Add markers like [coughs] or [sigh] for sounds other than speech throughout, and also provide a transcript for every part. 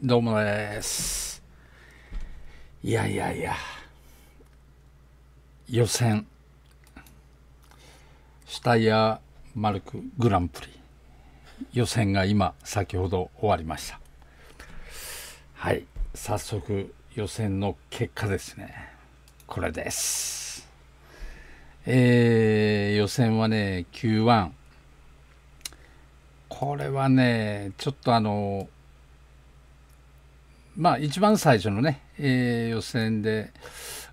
どうもです。いやいやいや、予選、シュタイヤーマルクグランプリ、予選が今、先ほど終わりました。はい、早速、予選の結果ですね。これです。えー、予選はね、Q1。これはね、ちょっとあの、まあ、一番最初のね、えー、予選で、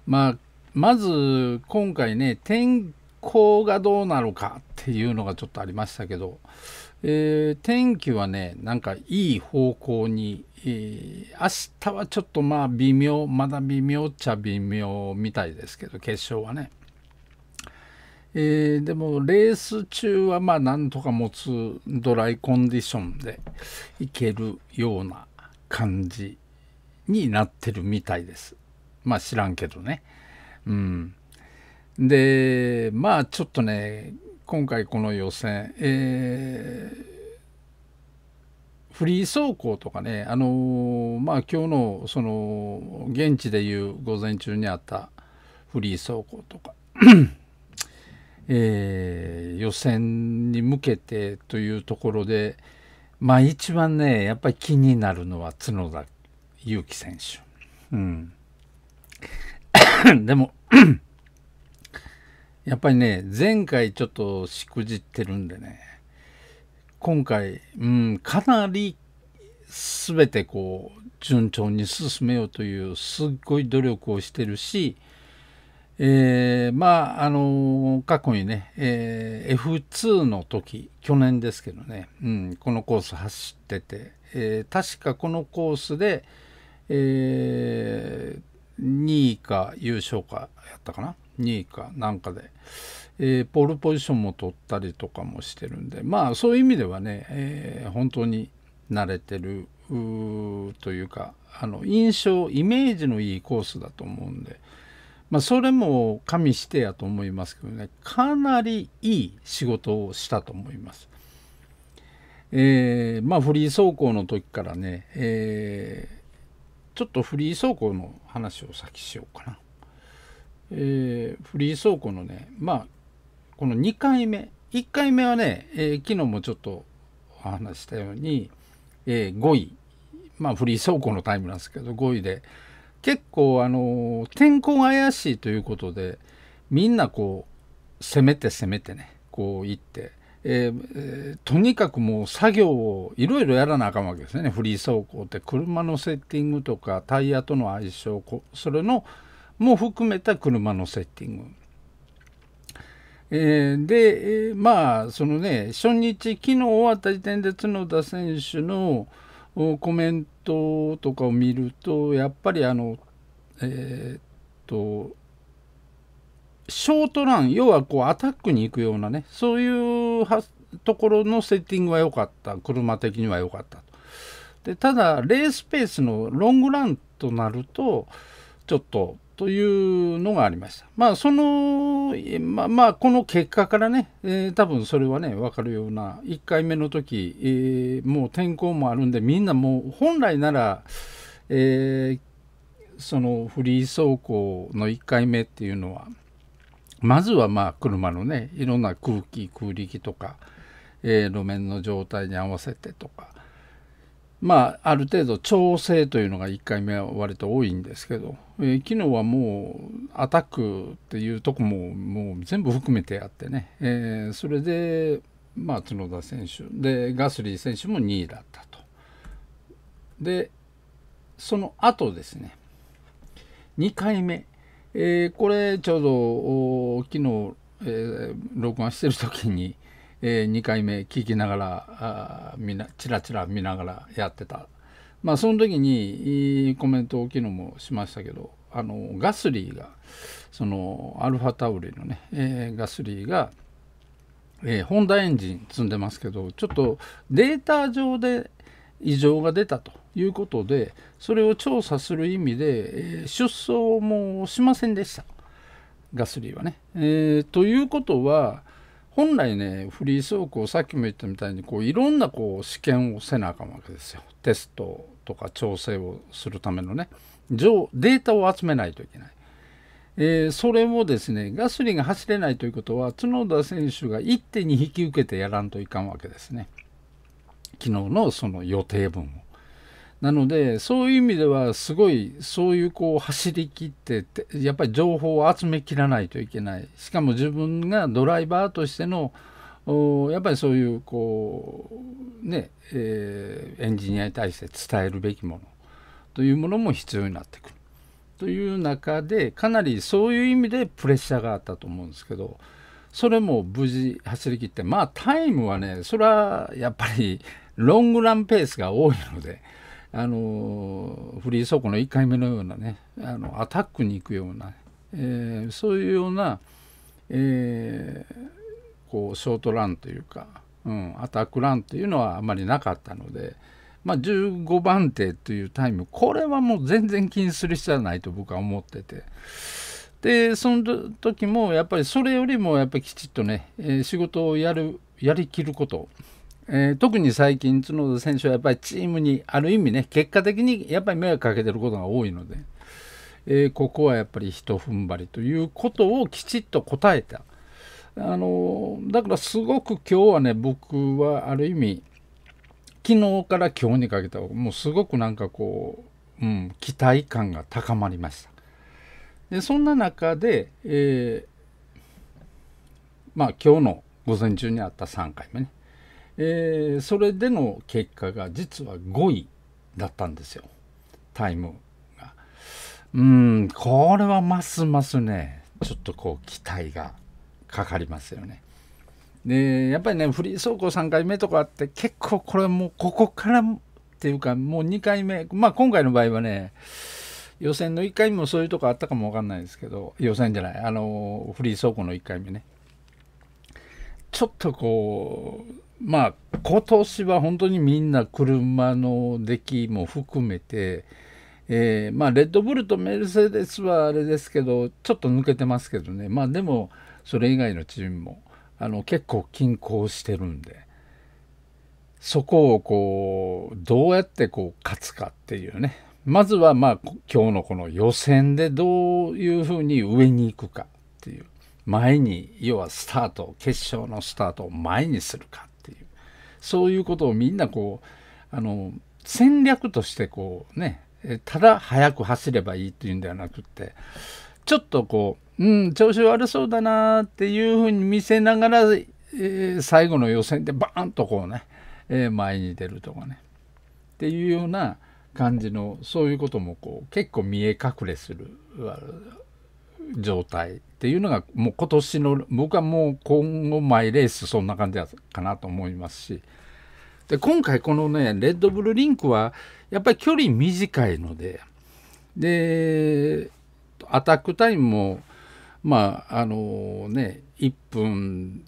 まあ、まず今回ね天候がどうなのかっていうのがちょっとありましたけど、えー、天気はねなんかいい方向に、えー、明日はちょっとまあ微妙まだ微妙っちゃ微妙みたいですけど決勝はね。えー、でもレース中はまあなんとか持つドライコンディションでいけるような感じになってるみたいです。まあ知らんけどね。うん。で、まあちょっとね、今回この予選、えー、フリー走行とかね、あのー、まあ今日のその現地でいう午前中にあったフリー走行とか、えー、予選に向けてというところで、まあ一番ね、やっぱり気になるのは角田勇輝選手。うん、でも [coughs] やっぱりね、前回ちょっとしくじってるんでね、今回、うん、かなり全てこう、順調に進めようという、すっごい努力をしてるし、えー、まあ、あの過去にね、えー、F2 の時、去年ですけどね、うん、このコース走ってて、えー、確かこのコースで、えー、2位か優勝かやったかな2位かなんかで、えー、ポールポジションも取ったりとかもしてるんでまあそういう意味ではね、えー、本当に慣れてるというかあの印象イメージのいいコースだと思うんで、まあ、それも加味してやと思いますけどねかなりいい仕事をしたと思います。えー、まあフリー走行の時からね、えちょっとフリー走行の話を先しようかな。えー、フリー走行のね、まあ、この2回目、1回目はね、えー、昨日もちょっとお話したように、えー、5位、まあ、フリー走行のタイムなんですけど、5位で、結構、あの天候が怪しいということで、みんなこう、攻めて攻めてね、こう行って、えー、とにかくもう作業をいろいろやらなあかんわけですねフリー走行って車のセッティングとかタイヤとの相性それのも含めた車のセッティング。えー、で、えー、まあそのね初日昨日終わった時点で角田選手のコメントとかを見るとやっぱりあのえー、っとショートラン、要はこうアタックに行くようなね、そういうところのセッティングは良かった、車的には良かったでただ、レースペースのロングランとなると、ちょっとというのがありました。まあ、その、まあ、まあ、この結果からね、えー、多分それはね、分かるような、1回目の時、えー、もう天候もあるんで、みんなもう本来なら、えー、そのフリー走行の1回目っていうのは、まずはまあ車のねいろんな空気空力とか、えー、路面の状態に合わせてとかまあある程度調整というのが1回目は割と多いんですけど、えー、昨日はもうアタックっていうとこももう全部含めてやってね、えー、それでまあ角田選手でガスリー選手も2位だったと。でその後ですね2回目えー、これちょうど昨日、えー、録画してる時に、えー、2回目聞きながらあみなチラチラ見ながらやってたまあその時にコメントを昨日もしましたけどあのガスリーがそのアルファタウリのね、えー、ガスリーが、えー、ホンダエンジン積んでますけどちょっとデータ上で異常が出たということでそれを調査する意味で出走もしませんでしたガスリーはね。えー、ということは本来ねフリー走行さっきも言ったみたいにこういろんなこう試験をせなあかんわけですよテストとか調整をするためのねデータを集めないといけない。えー、それをですねガスリーが走れないということは角田選手が一手に引き受けてやらんといかんわけですね。昨日のその予定分を。なのでそういう意味ではすごいそういうこう走りきってやっぱり情報を集めきらないといけないしかも自分がドライバーとしてのやっぱりそういうこうね、えー、エンジニアに対して伝えるべきものというものも必要になってくるという中でかなりそういう意味でプレッシャーがあったと思うんですけどそれも無事走りきってまあタイムはねそれはやっぱりロングランペースが多いので、あのフリー走行の1回目のようなねあのアタックに行くような、えー、そういうような、えー、こうショートランというか、うん、アタックランというのはあまりなかったので、まあ、15番手というタイムこれはもう全然気にする必要はないと僕は思ってて。でその時もやっぱりそれよりもやっぱりきちっとね、えー、仕事をやるやりきることえー、特に最近角田選手はやっぱりチームにある意味ね結果的にやっぱり迷惑かけてることが多いので、えー、ここはやっぱりひと踏ん張りということをきちっと答えたあのだからすごく今日はね僕はある意味昨日から今日にかけてはもうすごくなんかこう、うん、期待感が高まりました。でそんな中で、えー、まあ今日の午前中にあった3回目ねえー、それでの結果が実は5位だったんですよタイムがうんこれはますますねちょっとこう期待がかかりますよねでやっぱりねフリー走行3回目とかって結構これもうここからっていうかもう2回目まあ今回の場合はね予選の1回目もそういうとこあったかもわかんないですけど予選じゃないあのフリー走行の1回目ねちょっとこうまあ今年は本当にみんな車の出来も含めて、えー、まあレッドブルとメルセデスはあれですけどちょっと抜けてますけどねまあでもそれ以外のチームもあの結構均衡してるんでそこをこうどうやってこう勝つかっていうねまずはまあ今日のこの予選でどういうふうに上に行くかっていう前に要はスタート決勝のスタートを前にするかそういうことをみんなこうあの戦略としてこうねただ速く走ればいいっていうんではなくってちょっとこう、うん、調子悪そうだなっていうふうに見せながら、えー、最後の予選でバーンとこうね、えー、前に出るとかねっていうような感じのそういうこともこう結構見え隠れする状態っていうのがもう今年の僕はもう今後マイレースそんな感じかなと思いますしで今回このねレッドブルリンクはやっぱり距離短いのででアタックタイムもまああのね1分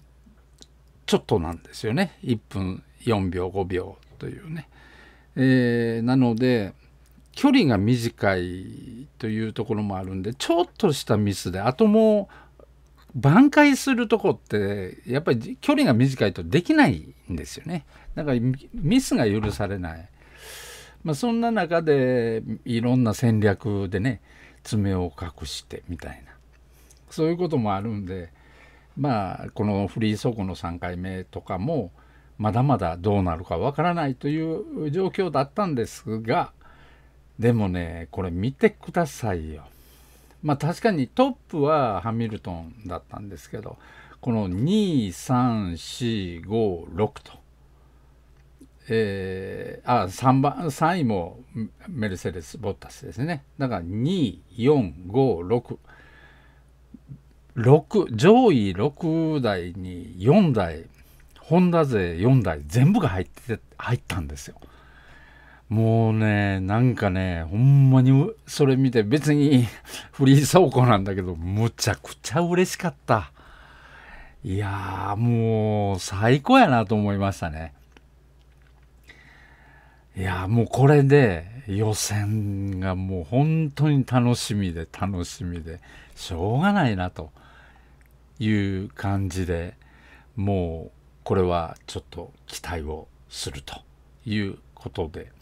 ちょっとなんですよね1分4秒5秒というね。えー、なので距離が短いというところもあるんでちょっとしたミスであともう挽回するとこってやっぱり距離が短いとできないんですよねだからミスが許されない、まあ、そんな中でいろんな戦略でね爪を隠してみたいなそういうこともあるんでまあこのフリー走行の3回目とかもまだまだどうなるかわからないという状況だったんですがでもね、これ見てくださいよ。まあ確かにトップはハミルトンだったんですけど、この2、3、4、5、6と。えー、あ3番3位もメルセデス・ボッタスですねだから24566上位6台に4台ホンダ勢4台全部が入って入ったんですよもうね、なんかね、ほんまにそれ見て別に [laughs] フリー走行なんだけど、むちゃくちゃ嬉しかった。いやー、もう最高やなと思いましたね。いやー、もうこれで予選がもう本当に楽しみで楽しみで、しょうがないなという感じで、もうこれはちょっと期待をするということで。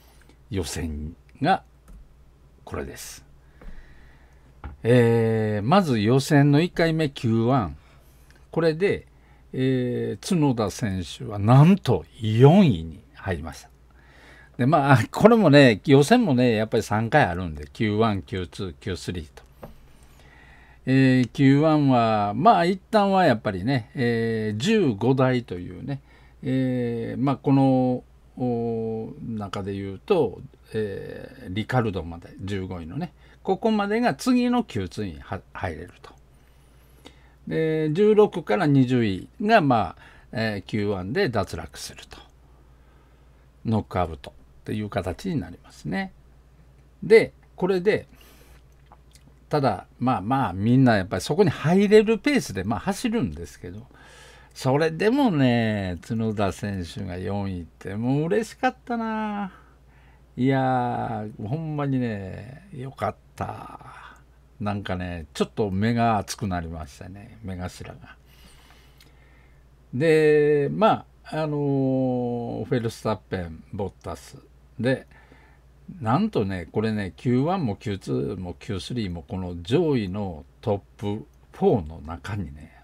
予選がこれです。えー、まず予選の1回目 Q1 これで、えー、角田選手はなんと4位に入りました。でまあこれもね予選もねやっぱり3回あるんで Q1Q2Q3 と。えー、Q1 はまあ一旦はやっぱりね、えー、15台というね、えー、まあこの中で言うと、えー、リカルドまで15位のねここまでが次の9ツイン入れると。で16から20位がまあ、えー、Q1 で脱落するとノックアウトという形になりますね。でこれでただまあまあみんなやっぱりそこに入れるペースでまあ走るんですけどそれでもね、角田選手が4位って、もう嬉しかったな。いやー、ほんまにね、よかった。なんかね、ちょっと目が熱くなりましたね、目頭が。で、まあ、あのー、フェルスタッペン、ボッタス。で、なんとね、これね、Q1 も Q2 も Q3 もこの上位のトップ4の中にね、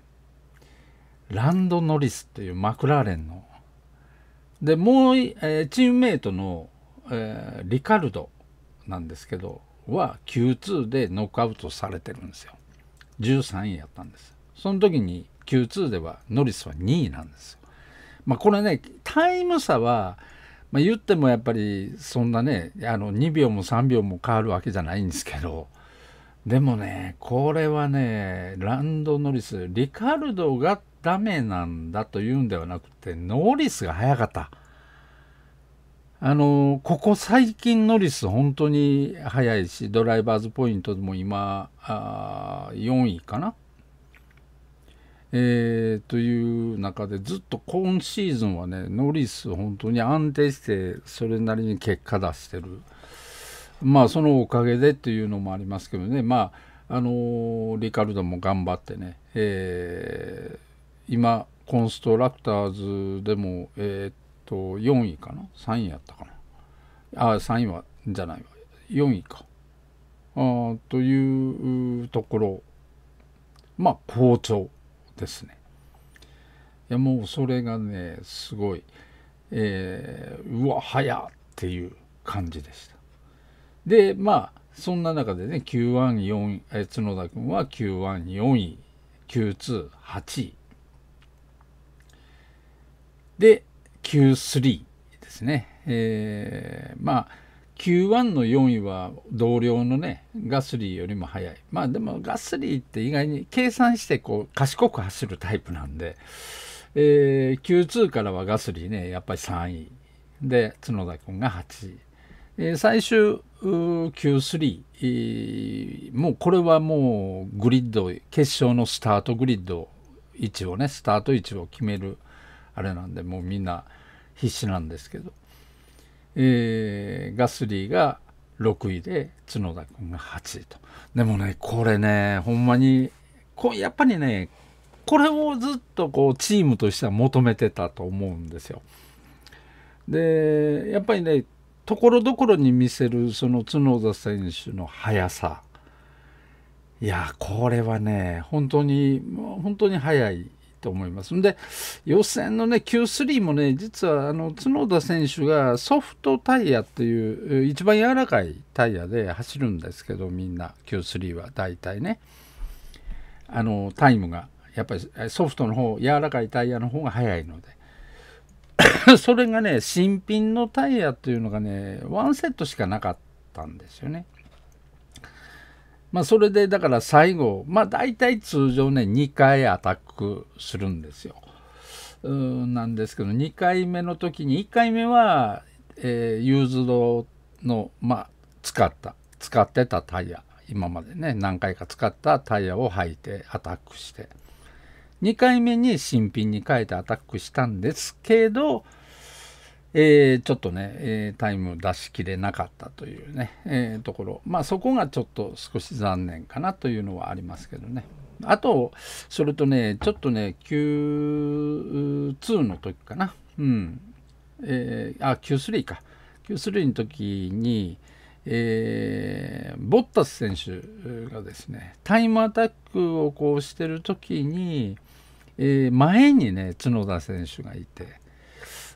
ランド・ノリスっていうマクラーレンの。で、もう、えー、チームメイトの、えー、リカルドなんですけど、は Q2 でノックアウトされてるんですよ。13位やったんです。その時に Q2 ではノリスは2位なんですよ。まあこれね、タイム差は、まあ、言ってもやっぱりそんなね、あの2秒も3秒も変わるわけじゃないんですけど、でもね、これはね、ランド・ノリス、リカルドがダメなんだというんではなくてノーリスが早かった。あのここ最近ノリス本当に速いしドライバーズポイントも今あ4位かな、えー、という中でずっと今シーズンはねノリス本当に安定してそれなりに結果出してるまあそのおかげでというのもありますけどねまああのー、リカルドも頑張ってね、えー今コンストラクターズでもえー、っと4位かな3位やったかなあ3位はじゃないわ4位かあというところまあ好調ですねいやもうそれがねすごい、えー、うわ早っていう感じでしたでまあそんな中でね Q14 角田君は Q14 位 Q28 位で、Q3 ですね。えー、まあ、Q1 の4位は同僚のね、ガスリーよりも速い。まあでもガスリーって意外に計算してこう賢く走るタイプなんで、えー、Q2 からはガスリーね、やっぱり3位。で、角田君が8位。えー、最終 Q3、えー、もうこれはもうグリッド、決勝のスタートグリッド位置をね、スタート位置を決める。あれなんでもうみんな必死なんですけど、えー、ガスリーが6位で角田君が8位とでもねこれねほんまにこやっぱりねこれをずっとこうチームとしては求めてたと思うんですよ。でやっぱりねところどころに見せるその角田選手の速さいやこれはね本当に本当に速いと思います。んで、予選のね、Q3 もね、実はあの角田選手がソフトタイヤっていう、一番柔らかいタイヤで走るんですけど、みんな、Q3 は大体ね、あのタイムが、やっぱりソフトの方、柔らかいタイヤの方が速いので。[coughs] それがね、新品のタイヤっていうのがね、ワンセットしかなかったんですよね。まあ、それでだから最後、まあ、大体通常ね2回アタックするんですよ。うんなんですけど2回目の時に1回目は、えー、ユーズドの、まあ、使った使ってたタイヤ今までね何回か使ったタイヤを履いてアタックして2回目に新品に変えてアタックしたんですけどえー、ちょっとね、えー、タイム出しきれなかったというね、えー、ところ、まあ、そこがちょっと少し残念かなというのはありますけどね。あと、それとね、ちょっとね、Q2 の時かな、うん、えー、あ、Q3 か、Q3 の時に、えー、ボッタス選手がですね、タイムアタックをこうしてる時に、えー、前にね、角田選手がいて、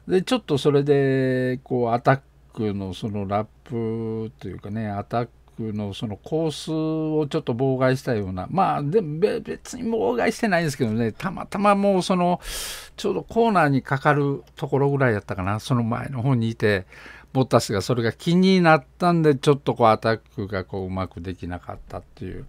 でちょっとそれでこうアタックのそのラップというかねアタックのそのコースをちょっと妨害したようなまあで別に妨害してないんですけどねたまたまもうそのちょうどコーナーにかかるところぐらいやったかなその前の方にいてボッタスがそれが気になったんでちょっとこうアタックがこううまくできなかったっていう。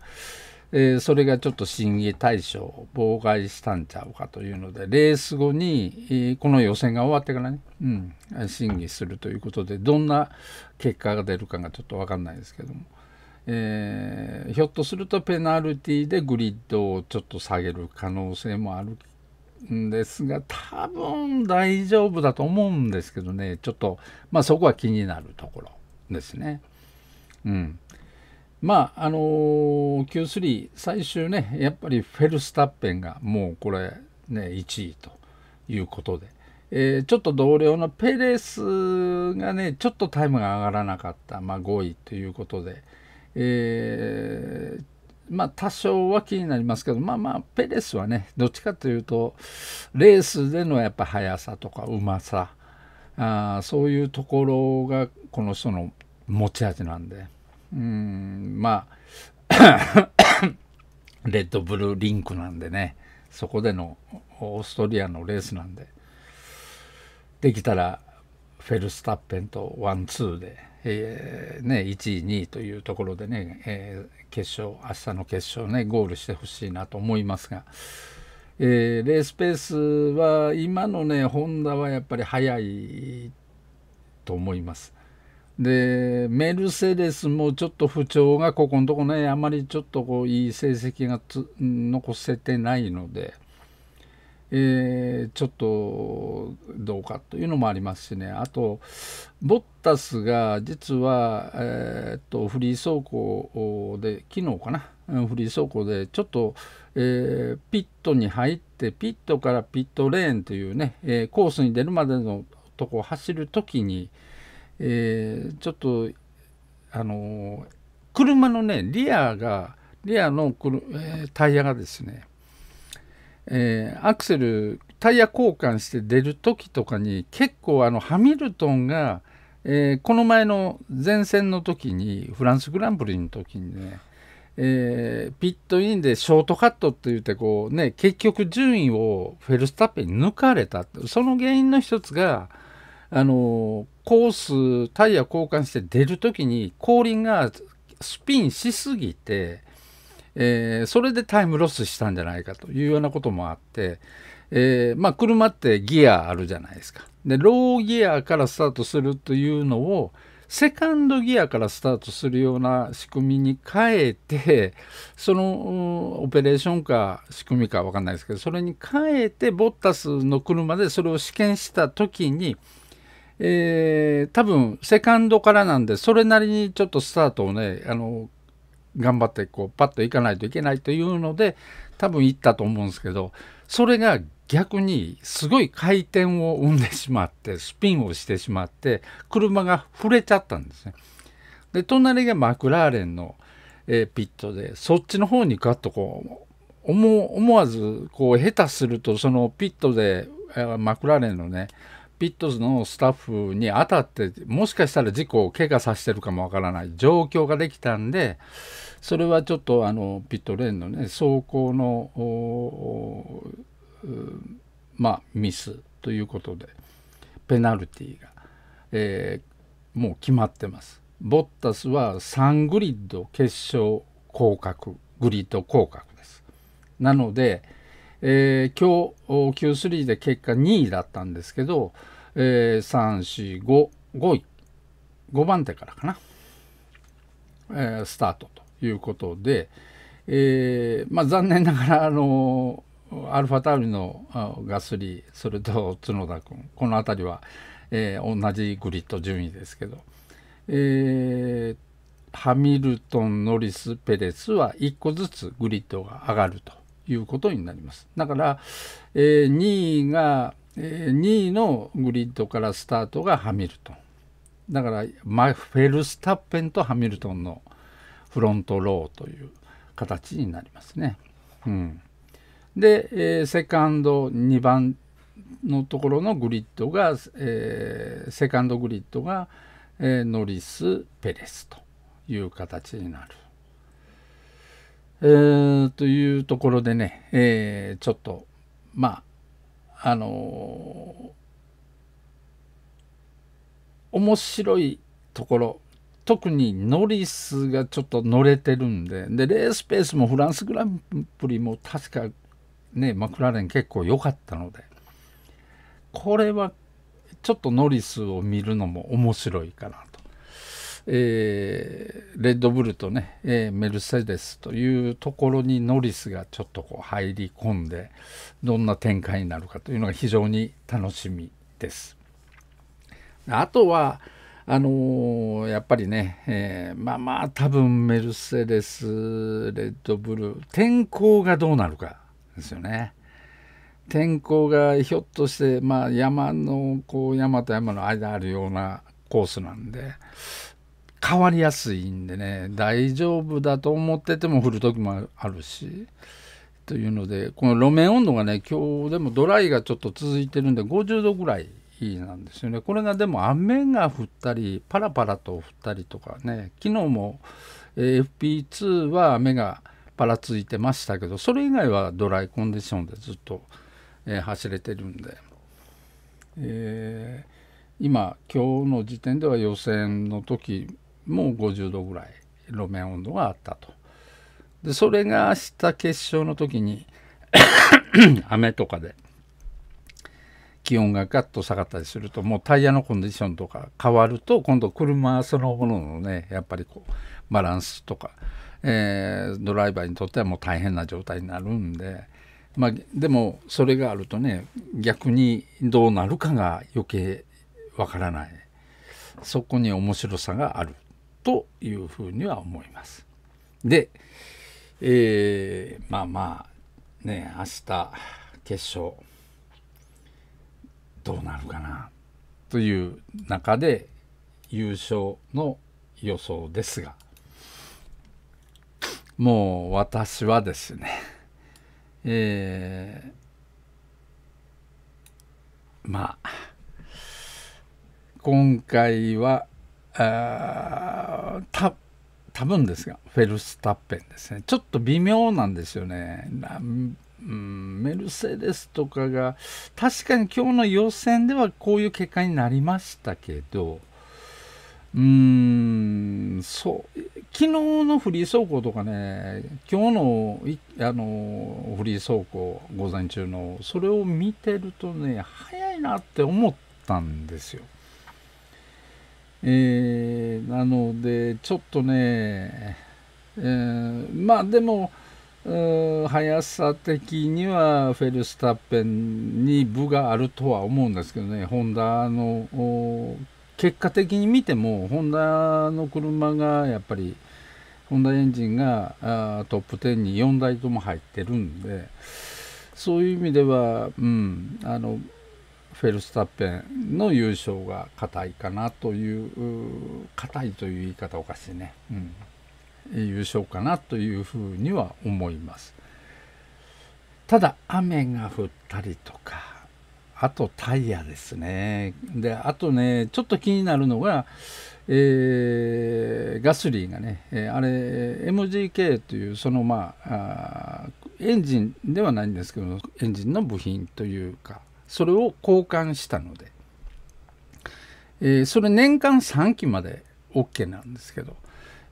えー、それがちょっと審議対象を妨害したんちゃうかというのでレース後に、えー、この予選が終わってからね、うん、審議するということでどんな結果が出るかがちょっと分かんないですけども、えー、ひょっとするとペナルティでグリッドをちょっと下げる可能性もあるんですが多分大丈夫だと思うんですけどねちょっとまあそこは気になるところですね。うんまああのー、Q3 最終ねやっぱりフェルスタッペンがもうこれね1位ということで、えー、ちょっと同僚のペレスがねちょっとタイムが上がらなかった、まあ、5位ということで、えー、まあ多少は気になりますけどまあまあペレスはねどっちかというとレースでのやっぱ速さとかうまさあそういうところがこの人の持ち味なんで。うんまあ [coughs] レッドブルリンクなんでねそこでのオーストリアのレースなんでできたらフェルスタッペンとワンツーで、えー、ね、1位2位というところでね、えー、決勝明日の決勝ねゴールしてほしいなと思いますが、えー、レースペースは今のねホンダはやっぱり速いと思います。でメルセデスもちょっと不調がここのとこねあまりちょっとこういい成績が残せてないので、えー、ちょっとどうかというのもありますしねあとボッタスが実は、えー、っとフリー走行で昨日かなフリー走行でちょっと、えー、ピットに入ってピットからピットレーンというね、えコースに出るまでのとこを走る時に。えー、ちょっとあの車のねリアがリアのの、えー、タイヤがですね、えー、アクセルタイヤ交換して出る時とかに結構あのハミルトンが、えー、この前の前線の時にフランスグランプリの時にね、えー、ピットインでショートカットって言ってこうね結局順位をフェルスタッペに抜かれたその原因の一つが、あのコースタイヤ交換して出る時に後輪がスピンしすぎて、えー、それでタイムロスしたんじゃないかというようなこともあって、えー、まあ、車ってギアあるじゃないですか。でローギアからスタートするというのをセカンドギアからスタートするような仕組みに変えてそのオペレーションか仕組みか分かんないですけどそれに変えてボッタスの車でそれを試験した時にえー、多分セカンドからなんでそれなりにちょっとスタートをねあの頑張ってこうパッといかないといけないというので多分行ったと思うんですけどそれが逆にすごい回転を生んでしまってスピンをしてしまって車が触れちゃったんですね。で隣がマクラーレンの、えー、ピットでそっちの方にガッとこう思わずこう下手するとそのピットでマクラーレンのねピットズのスタッフに当たってもしかしたら事故を怪我させてるかもわからない状況ができたんでそれはちょっとあのピットレーンのね走行のまあミスということでペナルティが、えー、もう決まってます。ボッタスは3グリッド決勝降格グリッド降格です。なので、えー、今日 Q3 で結果2位だったんですけど、えー、3、4、5、5位、5番手からかな、えー、スタートということで、えーまあ、残念ながら、あのー、アルファタウリのガスリー、それと角田君、この辺りは、えー、同じグリッド順位ですけど、えー、ハミルトン、ノリス、ペレスは1個ずつグリッドが上がると。いうことになります。だから、えー、2位が、えー、2位のグリッドからスタートがハミルトン。だから、マフェルスタッペンとハミルトンのフロントローという形になりますね。うん、で、えー、セカンド2番のところのグリッドが、えー、セカンドグリッドが、えー、ノリス・ペレスという形になる。えー、というところでね、えー、ちょっとまああのー、面白いところ特にノリスがちょっと乗れてるんででレースペースもフランスグランプリも確かねマクラーレン結構良かったのでこれはちょっとノリスを見るのも面白いかなと。えー、レッドブルとね、えー、メルセデスというところにノリスがちょっとこう入り込んでどんな展開になるかというのが非常に楽しみです。あとはあのー、やっぱりね、えまあまあ多分メルセデスレッドブル天候がどうなるかですよね。天候がひょっとして、まあ、山のこう山と山の間あるようなコースなんで変わりやすいんでね大丈夫だと思ってても降る時もあるしというのでこの路面温度がね今日でもドライがちょっと続いてるんで50度ぐらいなんですよねこれがでも雨が降ったりパラパラと降ったりとかね昨日も FP2 は雨がパラついてましたけどそれ以外はドライコンディションでずっと、え走れてるんで。えー今今日の時点では予選の時もう50度ぐらい路面温度があったと。でそれが明日決勝の時に [coughs] 雨とかで気温がガッと下がったりするともうタイヤのコンディションとか変わると今度車そのもののねやっぱりこうバランスとか、えー、ドライバーにとってはもう大変な状態になるんで、まあ、でもそれがあるとね逆にどうなるかが余計わからないそこに面白さがあるというふうには思います。で、えー、まあまあね明日決勝どうなるかなという中で優勝の予想ですがもう私はですね、えー、まあ今回はあた多分ですがフェルスタッペンですねちょっと微妙なんですよね。うん、メルセデスとかが確かに今日の予選ではこういう結果になりましたけどうーんそう昨日のフリー走行とかね今日のあのフリー走行午前中のそれを見てるとね早いなって思ったんですよ。えー、なのでちょっとね、えー、まあでも速さ的にはフェルスタッペンに部があるとは思うんですけどねホンダの結果的に見てもホンダの車がやっぱりホンダエンジンがトップ10に4台とも入ってるんでそういう意味では、うん、あのフェルスタッペンの優勝が硬いかなという硬いという言い方おかしいね、うん、優勝かなというふうには思いますただ雨が降ったりとかあとタイヤですねであとねちょっと気になるのが、えー、ガスリーがね、えあれ MGK というそのまあエンジンではないんですけどエンジンの部品というかそれを交換したので、えー、それ年間3期まで OK なんですけど、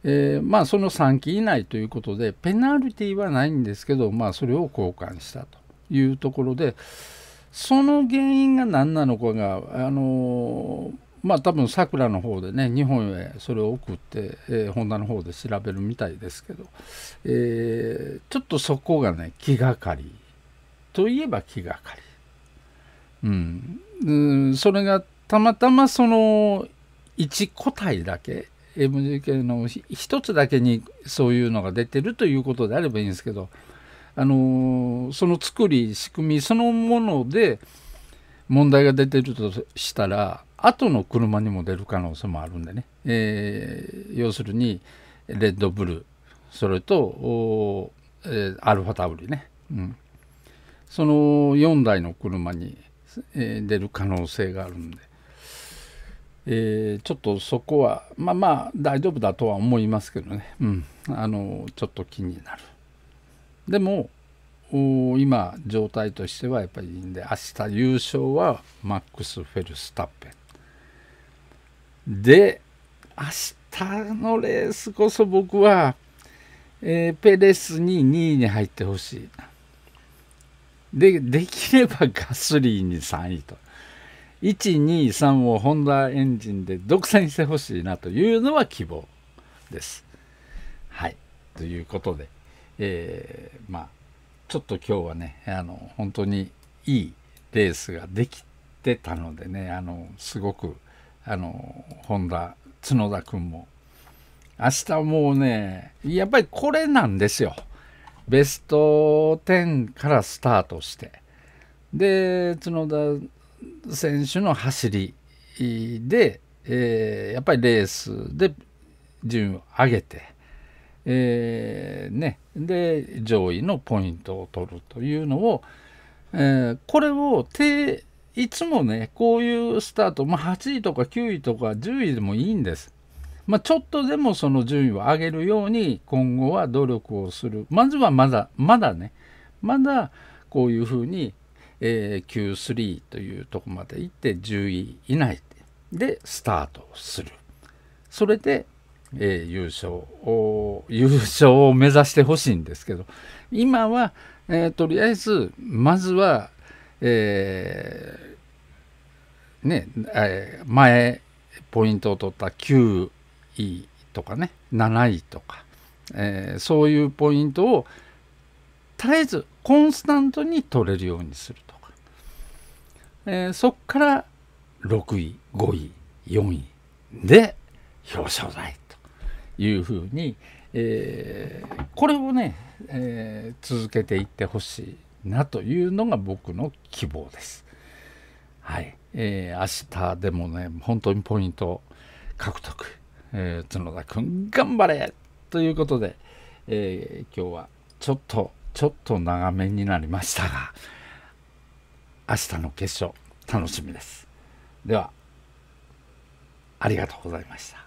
えー、まあその3期以内ということでペナルティはないんですけど、まあ、それを交換したというところでその原因が何なのかがあのーまあ多分さくらの方でね日本へそれを送って、えー、ホンダの方で調べるみたいですけど、えー、ちょっとそこがね気がかりといえば気がかりうん、それがたまたまその1個体だけ MGK の1つだけにそういうのが出てるということであればいいんですけど、あのその作り仕組みそのもので問題が出てるとしたら後の車にも出る可能性もあるんでね、えー、要するにレッドブルそれと、えー、アルファタウリね、うん、その4台の車にえー、出る可能性があるんで、えー、ちょっとそこはまあまあ大丈夫だとは思いますけどね、うん、あのちょっと気になる。でも今状態としてはやっぱりいいんで明日優勝はマックス・フェルスタッペン。で明日のレースこそ僕は、えー、ペレスに2位に入ってほしいな。で、できればガスリーに3位と。123をホンダエンジンで独占してほしいなというのは希望です。はい。ということで、えー、まあ、ちょっと今日はね、あの、本当にいいレースができてたのでね、あの、すごく、あの、ホンダ、角田君も、明日もうね、やっぱりこれなんですよ。ベスト10からスタートしてで角田選手の走りで、えー、やっぱりレースで順位を上げて、えー、ね、で上位のポイントを取るというのを、えー、これをいつもねこういうスタート、まあ、8位とか9位とか10位でもいいんです。まあ、ちょっとでもその順位を上げるように今後は努力をするまずはまだまだねまだこういうふうに、えー、Q3 というとこまで行って10位以内でスタートするそれで、えー、優勝を優勝を目指してほしいんですけど今は、えー、とりあえずまずは、えー、ね、えー、前ポイントを取った9位とかね7位とか、えー、そういうポイントを絶えずコンスタントに取れるようにするとか、えー、そこから6位5位4位で表彰台というふうに、えー、これをね、えー、続けていってほしいなというのが僕の希望です。はい、えー、明日でもね本当にポイント獲得えー、角田くん頑張れということで、えー、今日はちょっとちょっと長めになりましたが明日の決勝楽しみですではありがとうございました